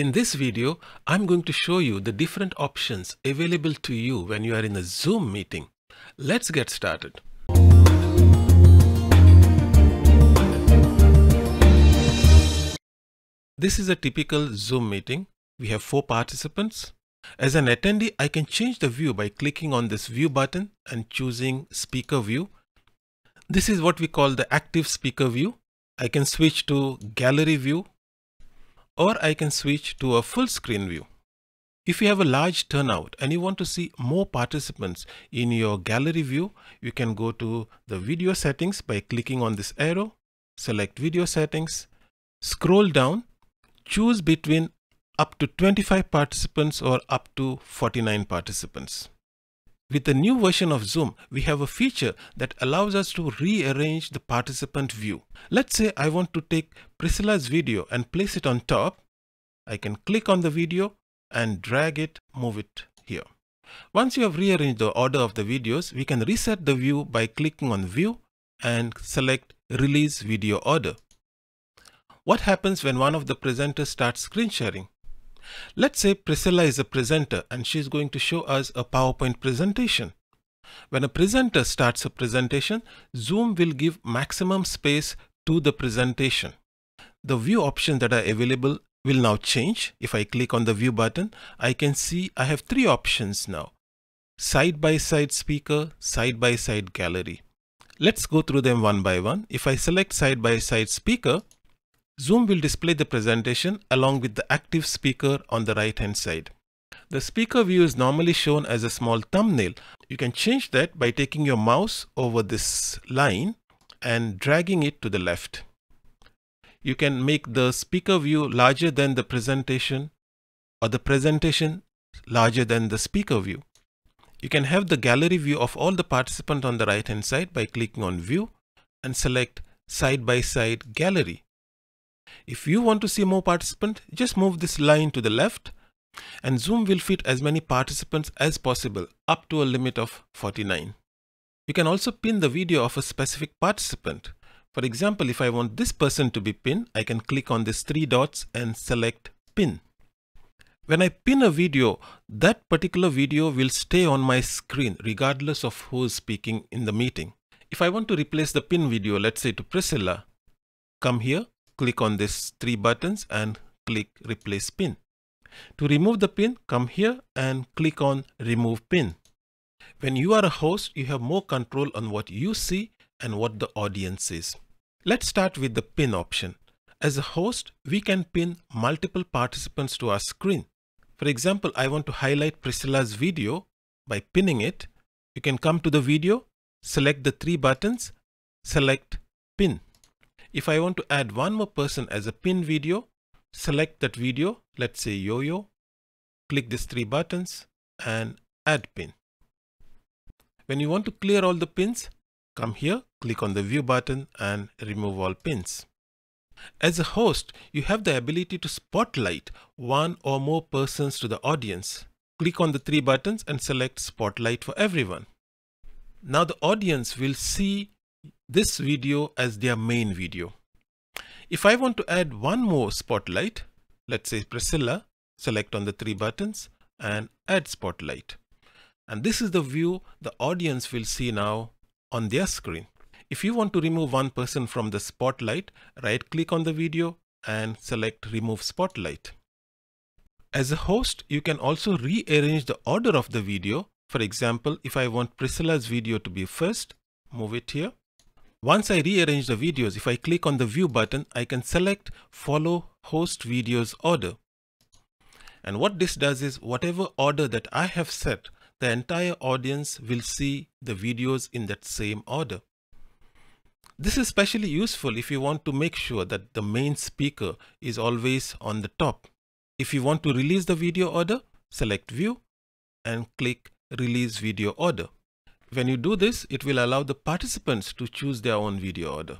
In this video, I'm going to show you the different options available to you when you are in a Zoom meeting. Let's get started. This is a typical Zoom meeting. We have four participants. As an attendee, I can change the view by clicking on this view button and choosing speaker view. This is what we call the active speaker view. I can switch to gallery view or I can switch to a full screen view. If you have a large turnout and you want to see more participants in your gallery view, you can go to the video settings by clicking on this arrow, select video settings, scroll down, choose between up to 25 participants or up to 49 participants. With the new version of Zoom, we have a feature that allows us to rearrange the participant view. Let's say I want to take Priscilla's video and place it on top. I can click on the video and drag it, move it here. Once you have rearranged the order of the videos, we can reset the view by clicking on view and select release video order. What happens when one of the presenters starts screen sharing? Let's say Priscilla is a presenter and she's going to show us a PowerPoint presentation. When a presenter starts a presentation, Zoom will give maximum space to the presentation. The view options that are available will now change. If I click on the view button, I can see I have three options now. Side-by-side speaker, side-by-side gallery. Let's go through them one by one. If I select side by -side speaker, Zoom will display the presentation along with the active speaker on the right hand side. The speaker view is normally shown as a small thumbnail. You can change that by taking your mouse over this line and dragging it to the left. You can make the speaker view larger than the presentation or the presentation larger than the speaker view. You can have the gallery view of all the participants on the right hand side by clicking on view and select side by side gallery. If you want to see more participants, just move this line to the left and Zoom will fit as many participants as possible up to a limit of 49. You can also pin the video of a specific participant. For example, if I want this person to be pinned, I can click on these three dots and select pin. When I pin a video, that particular video will stay on my screen regardless of who is speaking in the meeting. If I want to replace the pin video, let's say to Priscilla, come here click on these three buttons and click replace pin. To remove the pin, come here and click on remove pin. When you are a host, you have more control on what you see and what the audience sees. Let's start with the pin option. As a host, we can pin multiple participants to our screen. For example, I want to highlight Priscilla's video. By pinning it, you can come to the video, select the three buttons, select pin. If I want to add one more person as a pin video, select that video, let's say yo-yo, click these three buttons and add pin. When you want to clear all the pins, come here, click on the view button and remove all pins. As a host, you have the ability to spotlight one or more persons to the audience. Click on the three buttons and select spotlight for everyone. Now the audience will see this video as their main video. If I want to add one more spotlight, let's say Priscilla, select on the three buttons and add spotlight. And this is the view the audience will see now on their screen. If you want to remove one person from the spotlight, right click on the video and select remove spotlight. As a host, you can also rearrange the order of the video. For example, if I want Priscilla's video to be first, move it here. Once I rearrange the videos, if I click on the view button, I can select follow host videos order. And what this does is whatever order that I have set, the entire audience will see the videos in that same order. This is especially useful if you want to make sure that the main speaker is always on the top. If you want to release the video order, select view and click release video order. When you do this, it will allow the participants to choose their own video order.